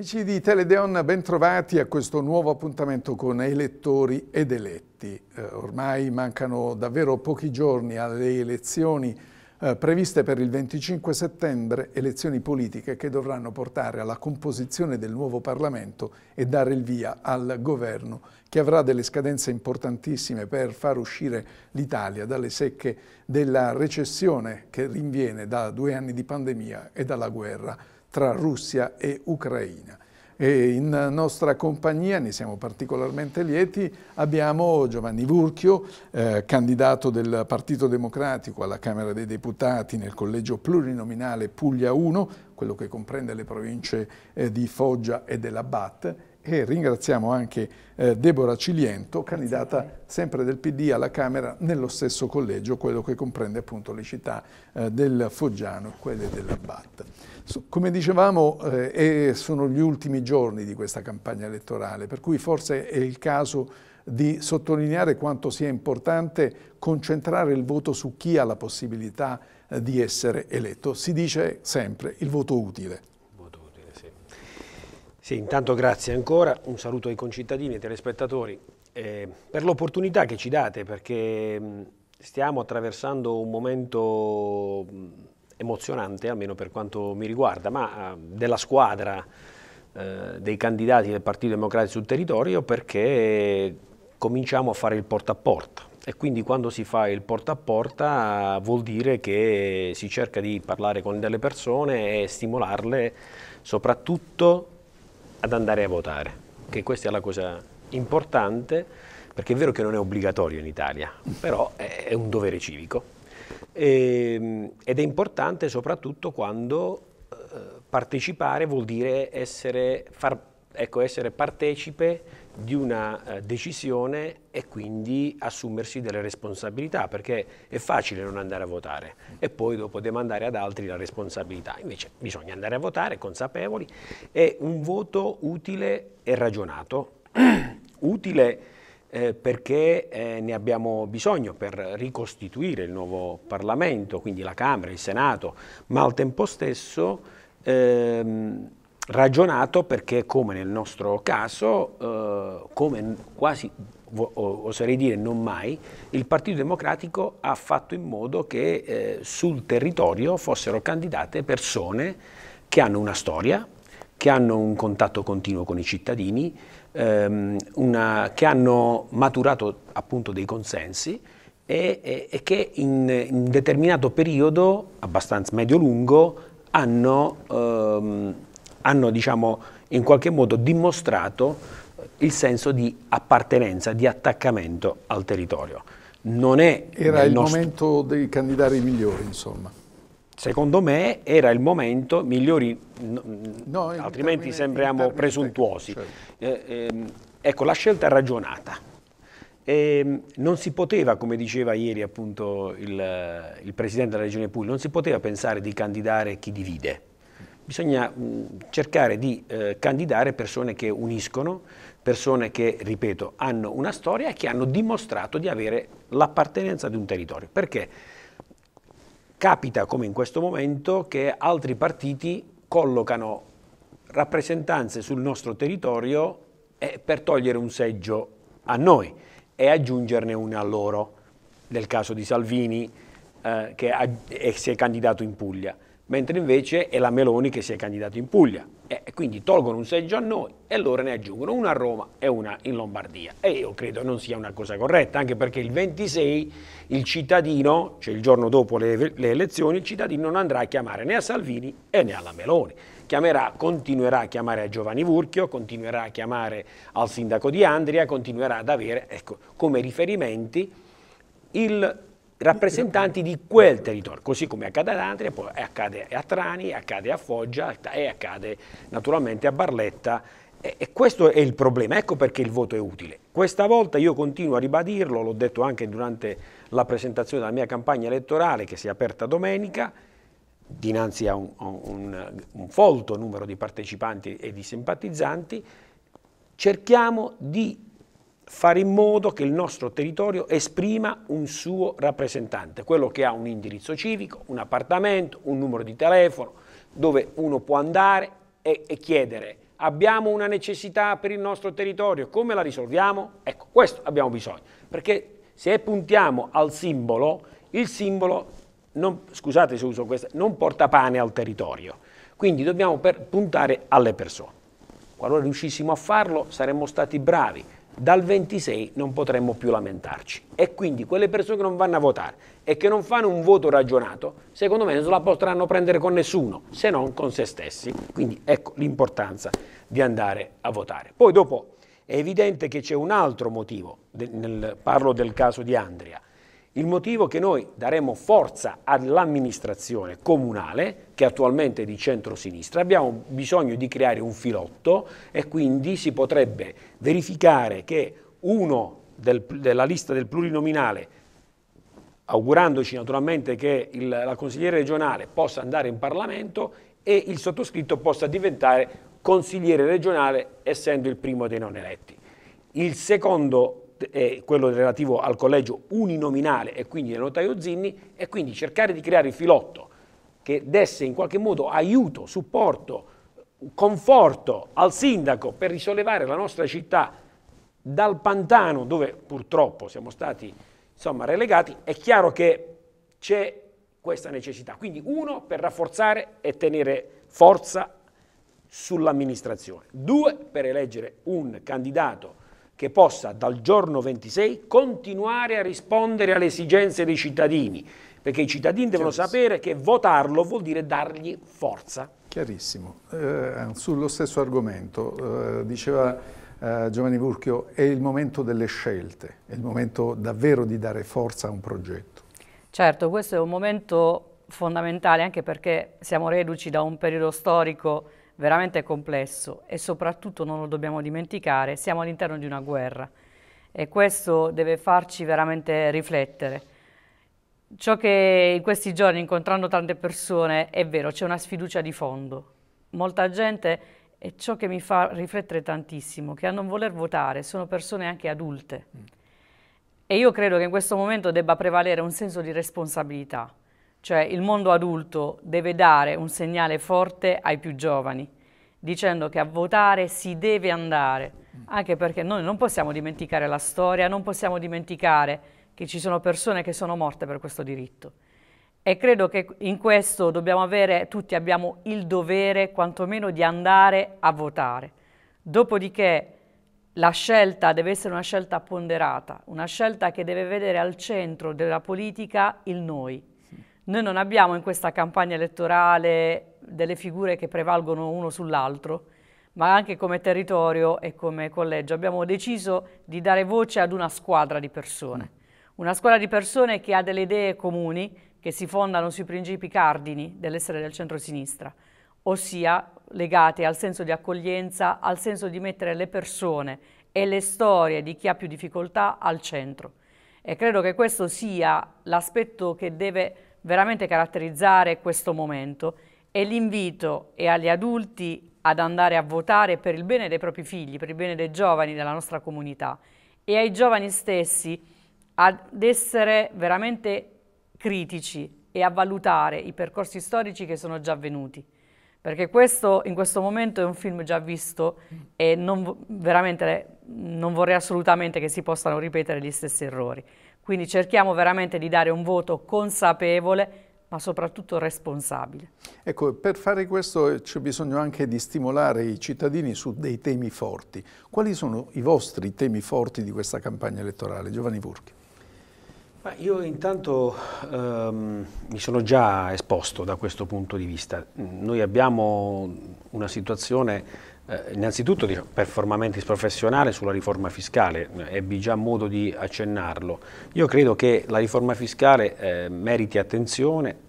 Amici di Teledeon, bentrovati a questo nuovo appuntamento con elettori ed eletti. Eh, ormai mancano davvero pochi giorni alle elezioni eh, previste per il 25 settembre elezioni politiche che dovranno portare alla composizione del nuovo Parlamento e dare il via al governo che avrà delle scadenze importantissime per far uscire l'Italia dalle secche della recessione che rinviene da due anni di pandemia e dalla guerra tra Russia e Ucraina e in nostra compagnia, ne siamo particolarmente lieti, abbiamo Giovanni Vurchio, eh, candidato del Partito Democratico alla Camera dei Deputati nel collegio plurinominale Puglia 1, quello che comprende le province eh, di Foggia e della Batte e ringraziamo anche eh, Deborah Ciliento, candidata sempre del PD alla Camera nello stesso collegio, quello che comprende appunto le città eh, del Foggiano e quelle della BAT. come dicevamo, eh, sono gli ultimi giorni di questa campagna elettorale, per cui forse è il caso di sottolineare quanto sia importante concentrare il voto su chi ha la possibilità eh, di essere eletto. Si dice sempre il voto utile. Sì, intanto grazie ancora, un saluto ai concittadini e ai telespettatori eh, per l'opportunità che ci date perché mm, stiamo attraversando un momento mm, emozionante, almeno per quanto mi riguarda, ma ah, della squadra eh, dei candidati del Partito Democratico sul territorio perché cominciamo a fare il porta a porta e quindi quando si fa il porta a porta vuol dire che si cerca di parlare con delle persone e stimolarle soprattutto ad andare a votare, che questa è la cosa importante, perché è vero che non è obbligatorio in Italia, però è un dovere civico. E, ehm, ed è importante soprattutto quando eh, partecipare vuol dire essere, far, ecco, essere partecipe di una eh, decisione e quindi assumersi delle responsabilità, perché è facile non andare a votare e poi dopo demandare ad altri la responsabilità. Invece bisogna andare a votare consapevoli e un voto utile e ragionato, utile eh, perché eh, ne abbiamo bisogno per ricostituire il nuovo Parlamento, quindi la Camera, il Senato, ma al tempo stesso... Ehm, ragionato perché come nel nostro caso, eh, come quasi oserei dire non mai, il Partito Democratico ha fatto in modo che eh, sul territorio fossero candidate persone che hanno una storia, che hanno un contatto continuo con i cittadini, ehm, una, che hanno maturato appunto dei consensi e, e, e che in, un determinato periodo, abbastanza medio-lungo, hanno... Ehm, hanno diciamo, in qualche modo dimostrato il senso di appartenenza, di attaccamento al territorio. Non è Era il nostro... momento dei candidati migliori, insomma. Secondo me era il momento, migliori, no, altrimenti termine, sembriamo presuntuosi. Certo. Eh, ehm, ecco, la scelta è ragionata. E ehm, non si poteva, come diceva ieri appunto il, il Presidente della Regione Puglia, non si poteva pensare di candidare chi divide bisogna mm, cercare di eh, candidare persone che uniscono, persone che, ripeto, hanno una storia e che hanno dimostrato di avere l'appartenenza di un territorio. Perché capita, come in questo momento, che altri partiti collocano rappresentanze sul nostro territorio eh, per togliere un seggio a noi e aggiungerne una a loro, nel caso di Salvini eh, che ha, si è candidato in Puglia mentre invece è la Meloni che si è candidata in Puglia. E quindi tolgono un seggio a noi e loro ne aggiungono una a Roma e una in Lombardia. E io credo non sia una cosa corretta, anche perché il 26 il cittadino, cioè il giorno dopo le, le elezioni, il cittadino non andrà a chiamare né a Salvini e né alla Meloni. Chiamerà, continuerà a chiamare a Giovanni Vurchio, continuerà a chiamare al sindaco di Andria, continuerà ad avere ecco, come riferimenti il rappresentanti di quel territorio, così come accade ad Andria, poi accade a Trani, accade a Foggia e accade naturalmente a Barletta e questo è il problema, ecco perché il voto è utile. Questa volta io continuo a ribadirlo, l'ho detto anche durante la presentazione della mia campagna elettorale che si è aperta domenica, dinanzi a un, un, un folto numero di partecipanti e di simpatizzanti, cerchiamo di fare in modo che il nostro territorio esprima un suo rappresentante, quello che ha un indirizzo civico, un appartamento, un numero di telefono, dove uno può andare e, e chiedere abbiamo una necessità per il nostro territorio, come la risolviamo? Ecco, questo abbiamo bisogno, perché se puntiamo al simbolo, il simbolo, non, scusate se uso questo, non porta pane al territorio, quindi dobbiamo per, puntare alle persone. Qualora riuscissimo a farlo saremmo stati bravi, dal 26 non potremmo più lamentarci. E quindi quelle persone che non vanno a votare e che non fanno un voto ragionato, secondo me non se la potranno prendere con nessuno, se non con se stessi. Quindi ecco l'importanza di andare a votare. Poi dopo è evidente che c'è un altro motivo, nel, parlo del caso di Andria, il motivo è che noi daremo forza all'amministrazione comunale, che attualmente è di centro-sinistra, abbiamo bisogno di creare un filotto e quindi si potrebbe verificare che uno del, della lista del plurinominale augurandoci naturalmente che il, la consigliere regionale possa andare in Parlamento e il sottoscritto possa diventare consigliere regionale essendo il primo dei non eletti. Il secondo eh, quello relativo al collegio uninominale e quindi del notaio Zinni, e quindi cercare di creare il filotto che desse in qualche modo aiuto, supporto, conforto al sindaco per risollevare la nostra città dal pantano dove purtroppo siamo stati insomma, relegati, è chiaro che c'è questa necessità. Quindi uno per rafforzare e tenere forza sull'amministrazione, due per eleggere un candidato che possa dal giorno 26 continuare a rispondere alle esigenze dei cittadini, perché i cittadini devono sapere che votarlo vuol dire dargli forza. Chiarissimo. Eh, sullo stesso argomento, eh, diceva eh, Giovanni Burchio, è il momento delle scelte, è il momento davvero di dare forza a un progetto. Certo, questo è un momento fondamentale anche perché siamo reduci da un periodo storico veramente complesso e soprattutto non lo dobbiamo dimenticare, siamo all'interno di una guerra e questo deve farci veramente riflettere. Ciò che in questi giorni incontrando tante persone è vero, c'è una sfiducia di fondo. Molta gente è ciò che mi fa riflettere tantissimo, che a non voler votare sono persone anche adulte. Mm. E io credo che in questo momento debba prevalere un senso di responsabilità cioè il mondo adulto deve dare un segnale forte ai più giovani, dicendo che a votare si deve andare, mm. anche perché noi non possiamo dimenticare la storia, non possiamo dimenticare che ci sono persone che sono morte per questo diritto. E credo che in questo dobbiamo avere, tutti abbiamo il dovere quantomeno di andare a votare. Dopodiché la scelta deve essere una scelta ponderata, una scelta che deve vedere al centro della politica il noi. Noi non abbiamo in questa campagna elettorale delle figure che prevalgono uno sull'altro, ma anche come territorio e come collegio abbiamo deciso di dare voce ad una squadra di persone. Una squadra di persone che ha delle idee comuni, che si fondano sui principi cardini dell'essere del centro-sinistra, ossia legate al senso di accoglienza, al senso di mettere le persone e le storie di chi ha più difficoltà al centro. E credo che questo sia l'aspetto che deve veramente caratterizzare questo momento e l'invito è agli adulti ad andare a votare per il bene dei propri figli, per il bene dei giovani della nostra comunità e ai giovani stessi ad essere veramente critici e a valutare i percorsi storici che sono già avvenuti. Perché questo in questo momento è un film già visto e non, veramente non vorrei assolutamente che si possano ripetere gli stessi errori. Quindi cerchiamo veramente di dare un voto consapevole ma soprattutto responsabile. Ecco, per fare questo c'è bisogno anche di stimolare i cittadini su dei temi forti. Quali sono i vostri temi forti di questa campagna elettorale? Giovanni Vurchi. Ma io intanto ehm, mi sono già esposto da questo punto di vista. Noi abbiamo una situazione eh, innanzitutto di performance professionale sulla riforma fiscale, eh, ebbi già modo di accennarlo. Io credo che la riforma fiscale eh, meriti attenzione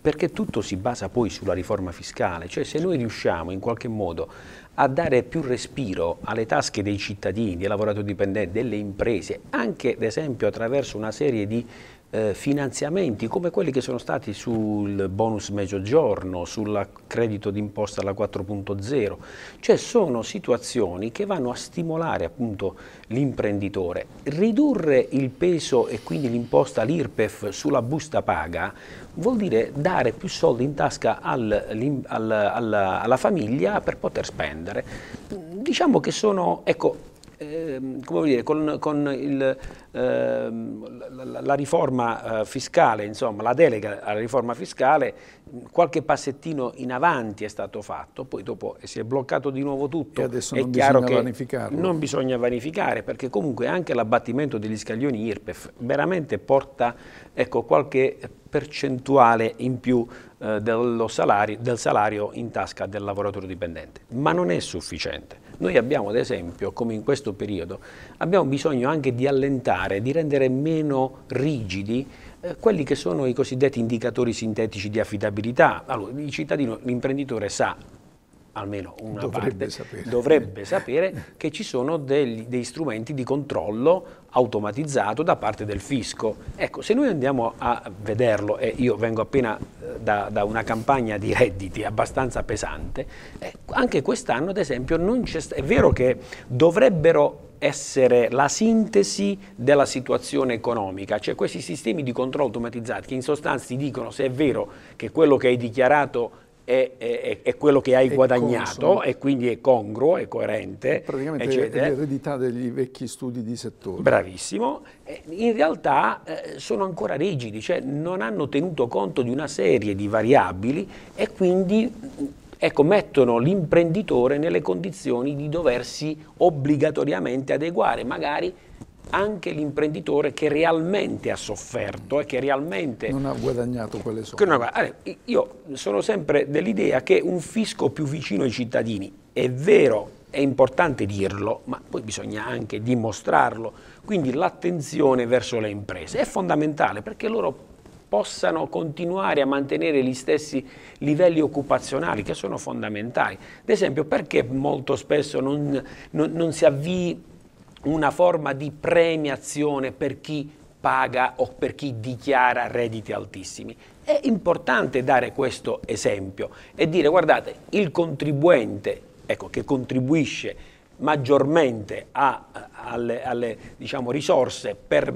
perché tutto si basa poi sulla riforma fiscale, cioè se noi riusciamo in qualche modo a dare più respiro alle tasche dei cittadini, dei lavoratori dipendenti, delle imprese, anche ad esempio attraverso una serie di eh, finanziamenti come quelli che sono stati sul bonus mezzogiorno, sul credito d'imposta alla 4.0, cioè sono situazioni che vanno a stimolare appunto l'imprenditore. Ridurre il peso e quindi l'imposta, l'IRPEF sulla busta paga vuol dire dare più soldi in tasca al, all, alla, alla famiglia per poter spendere. Diciamo che sono, ecco, eh, dire, con, con il, eh, la, la, riforma eh, fiscale, insomma, la delega alla riforma fiscale, qualche passettino in avanti è stato fatto, poi dopo si è bloccato di nuovo tutto. E adesso è non chiaro bisogna vanificarlo. Non bisogna vanificare, perché comunque anche l'abbattimento degli scaglioni IRPEF veramente porta ecco, qualche percentuale in più eh, salario, del salario in tasca del lavoratore dipendente, ma non è sufficiente noi abbiamo ad esempio, come in questo periodo, abbiamo bisogno anche di allentare, di rendere meno rigidi eh, quelli che sono i cosiddetti indicatori sintetici di affidabilità. Allora, il cittadino, l'imprenditore sa almeno una dovrebbe parte, sapere. dovrebbe sapere che ci sono degli, dei strumenti di controllo automatizzato da parte del fisco. Ecco, se noi andiamo a vederlo, e io vengo appena eh, da, da una campagna di redditi abbastanza pesante, eh, anche quest'anno ad esempio è vero che dovrebbero essere la sintesi della situazione economica, cioè questi sistemi di controllo automatizzati che in sostanza ti dicono se è vero che quello che hai dichiarato è, è, è, quello che hai è guadagnato consono. e quindi è congruo, è coerente. Praticamente eccetera. è l'eredità degli vecchi studi di settore. Bravissimo. Eh, in realtà eh, sono ancora rigidi, cioè non hanno tenuto conto di una serie di variabili e quindi mm, ecco, mettono l'imprenditore nelle condizioni di doversi obbligatoriamente adeguare, magari anche l'imprenditore che realmente ha sofferto e che realmente... Non ha guadagnato quelle somme. io sono sempre dell'idea che un fisco più vicino ai cittadini, è vero, è importante dirlo, ma poi bisogna anche dimostrarlo, quindi l'attenzione verso le imprese è fondamentale perché loro possano continuare a mantenere gli stessi livelli occupazionali che sono fondamentali. Ad esempio, perché molto spesso non, non, non si avvii una forma di premiazione per chi paga o per chi dichiara redditi altissimi. È importante dare questo esempio e dire guardate, il contribuente ecco, che contribuisce maggiormente a, alle, alle diciamo, risorse per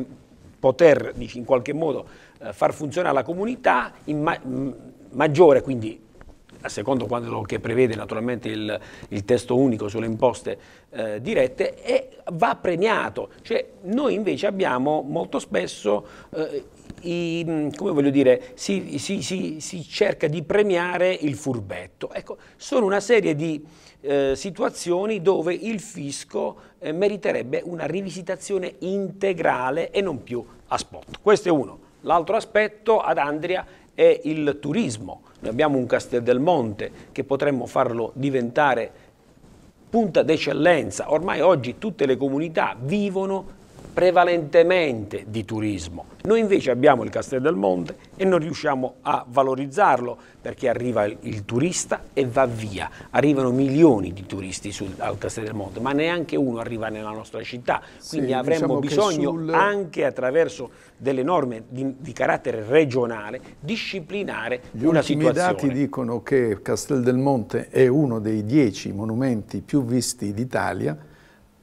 poter in qualche modo eh, far funzionare la comunità, ma maggiore quindi a secondo quello che prevede naturalmente il, il testo unico sulle imposte eh, dirette, e va premiato. Cioè, noi invece abbiamo molto spesso, eh, i, come voglio dire, si, si, si, si, cerca di premiare il furbetto. Ecco, sono una serie di eh, situazioni dove il fisco eh, meriterebbe una rivisitazione integrale e non più a spot. Questo è uno. L'altro aspetto ad Andria è il turismo. Noi abbiamo un Castel del Monte che potremmo farlo diventare punta d'eccellenza. Ormai oggi tutte le comunità vivono prevalentemente di turismo. Noi invece abbiamo il Castel del Monte e non riusciamo a valorizzarlo perché arriva il, turista e va via. Arrivano milioni di turisti sul, al Castel del Monte, ma neanche uno arriva nella nostra città. Quindi sì, diciamo avremmo diciamo bisogno sul... anche attraverso delle norme di, di carattere regionale disciplinare Gli una situazione. I dati dicono che Castel del Monte è uno dei dieci monumenti più visti d'Italia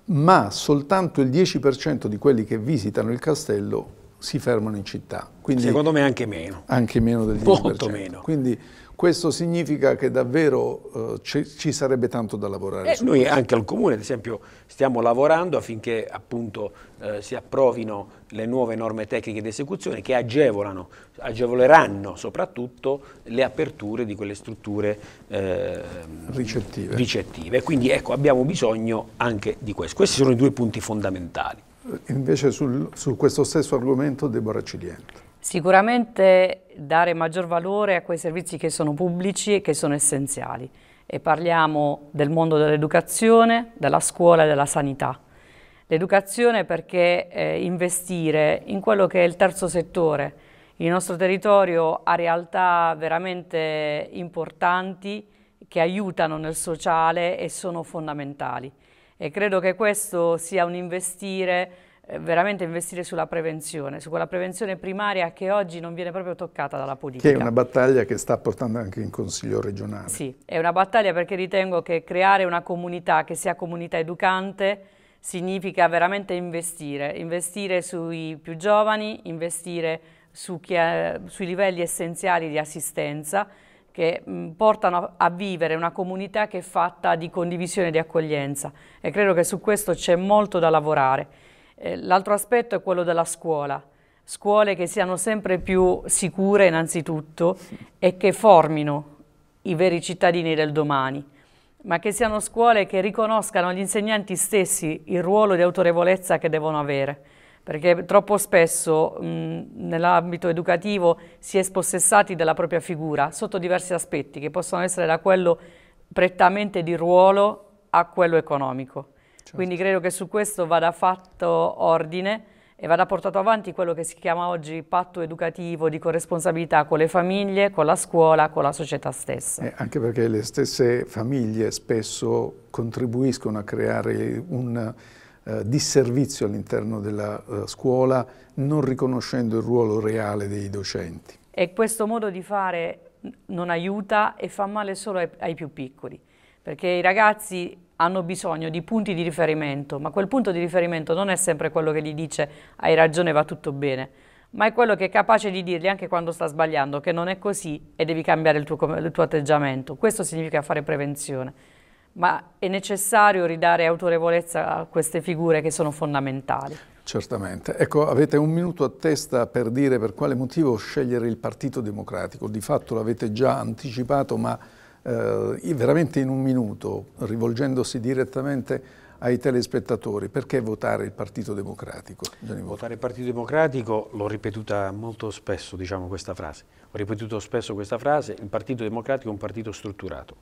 ma soltanto il 10% di quelli che visitano il castello si fermano in città. Quindi, Secondo me anche meno. Anche meno del 10%. Molto meno. Quindi questo significa che davvero eh, ci, ci, sarebbe tanto da lavorare. Eh, noi questo. anche al Comune, ad esempio, stiamo lavorando affinché appunto, eh, si approvino le nuove norme tecniche di esecuzione che agevolano, agevoleranno soprattutto le aperture di quelle strutture ehm, ricettive. ricettive. Quindi ecco, abbiamo bisogno anche di questo. Questi sono i due punti fondamentali. Invece sul, su questo stesso argomento Deborah Ciliente. Sicuramente dare maggior valore a quei servizi che sono pubblici e che sono essenziali. E parliamo del mondo dell'educazione, della scuola e della sanità. L'educazione perché eh, investire in quello che è il terzo settore. Il nostro territorio ha realtà veramente importanti che aiutano nel sociale e sono fondamentali. E credo che questo sia un investire eh, veramente investire sulla prevenzione, su quella prevenzione primaria che oggi non viene proprio toccata dalla politica. Che è una battaglia che sta portando anche in Consiglio regionale. Sì, è una battaglia perché ritengo che creare una comunità che sia comunità educante significa veramente investire, investire sui più giovani, investire su è, sui livelli essenziali di assistenza che portano a vivere una comunità che è fatta di condivisione e di accoglienza e credo che su questo c'è molto da lavorare. Eh, l'altro aspetto è quello della scuola, scuole che siano sempre più sicure innanzitutto e che formino i veri cittadini del domani, ma che siano scuole che riconoscano agli insegnanti stessi il ruolo di autorevolezza che devono avere perché troppo spesso nell'ambito educativo si è spossessati della propria figura sotto diversi aspetti che possono essere da quello prettamente di ruolo a quello economico. Certo. Quindi credo che su questo vada fatto ordine e vada portato avanti quello che si chiama oggi patto educativo di corresponsabilità con le famiglie, con la scuola, con la società stessa. Eh, anche perché le stesse famiglie spesso contribuiscono a creare un eh, disservizio all'interno della eh, scuola non riconoscendo il ruolo reale dei docenti. E questo modo di fare non aiuta e fa male solo ai, ai più piccoli, perché i ragazzi hanno bisogno di punti di riferimento, ma quel punto di riferimento non è sempre quello che gli dice hai ragione, va tutto bene, ma è quello che è capace di dirgli anche quando sta sbagliando che non è così e devi cambiare il tuo, il tuo atteggiamento. Questo significa fare prevenzione, ma è necessario ridare autorevolezza a queste figure che sono fondamentali. Certamente. Ecco, avete un minuto a testa per dire per quale motivo scegliere il Partito Democratico. Di fatto l'avete già anticipato, ma eh, veramente in un minuto, rivolgendosi direttamente ai telespettatori, perché votare il Partito Democratico? Votare il Partito Democratico, l'ho ripetuta molto spesso diciamo, questa frase, ho ripetuto spesso questa frase, il Partito Democratico è un partito strutturato,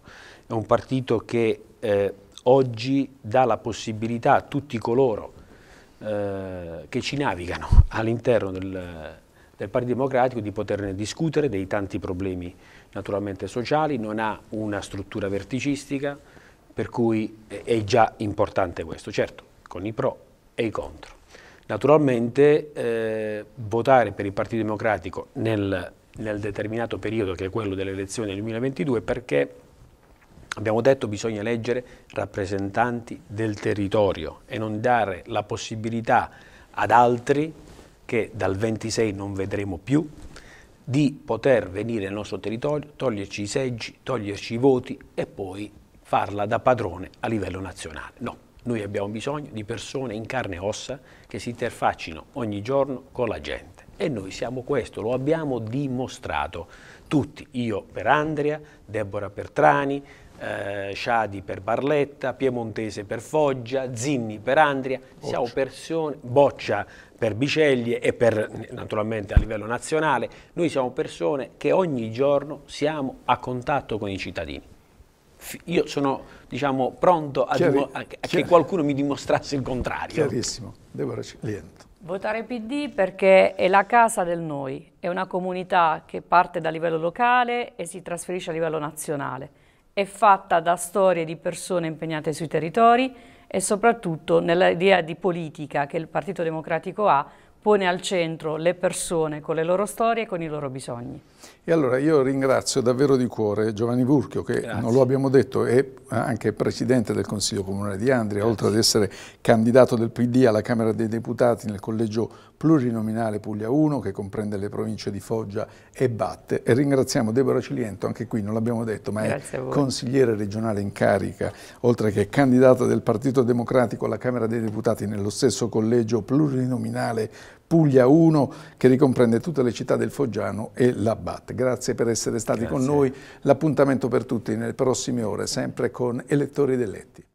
è un partito che eh, oggi dà la possibilità a tutti coloro eh, che ci navigano all'interno del del Partito Democratico di poterne discutere dei tanti problemi naturalmente sociali, non ha una struttura verticistica, per cui è già importante questo, certo, con i pro e i contro. Naturalmente eh, votare per il Partito Democratico nel, nel determinato periodo che è quello delle elezioni del 2022 perché abbiamo detto bisogna eleggere rappresentanti del territorio e non dare la possibilità ad altri che dal 26 non vedremo più, di poter venire nel nostro territorio, toglierci i seggi, toglierci i voti e poi farla da padrone a livello nazionale. No, noi abbiamo bisogno di persone in carne e ossa che si interfaccino ogni giorno con la gente. E noi siamo questo, lo abbiamo dimostrato tutti, io per Andrea, Deborah Pertrani, eh, Sciadi per Barletta, Piemontese per Foggia, Zinni per Andria, Boccia. persone, Boccia per Biceglie e per, naturalmente a livello nazionale, noi siamo persone che ogni giorno siamo a contatto con i cittadini. Io sono diciamo, pronto a, a che qualcuno mi dimostrasse il contrario. Chiarissimo, devo Ciliento. Votare PD perché è la casa del noi, è una comunità che parte da livello locale e si trasferisce a livello nazionale è fatta da storie di persone impegnate sui territori e soprattutto nell'idea di politica che il Partito Democratico ha pone al centro le persone con le loro storie e con i loro bisogni. E allora io ringrazio davvero di cuore Giovanni Burchio che Grazie. non lo abbiamo detto è anche Presidente del Consiglio Comunale di Andria Grazie. oltre ad essere candidato del PD alla Camera dei Deputati nel collegio plurinominale Puglia 1 che comprende le province di Foggia e Batte e ringraziamo Deborah Ciliento anche qui non l'abbiamo detto ma Grazie è consigliere regionale in carica oltre che candidata del Partito Democratico alla Camera dei Deputati nello stesso collegio plurinominale Puglia 1 che ricomprende tutte le città del Foggiano e l'Abbat. Grazie per essere stati Grazie. con noi, l'appuntamento per tutti nelle prossime ore, sempre con Elettori ed Eletti.